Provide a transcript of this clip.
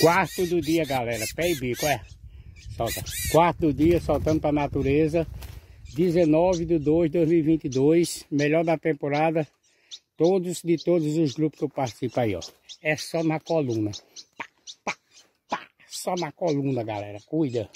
Quarto do dia, galera. Pé e bico, é. Solta. Quarto do dia, soltando para a natureza. 19 de 2 de 2022. Melhor da temporada. Todos, de todos os grupos que eu participo aí, ó. É só na coluna. Pá, pá, pá. Só na coluna, galera. Cuida.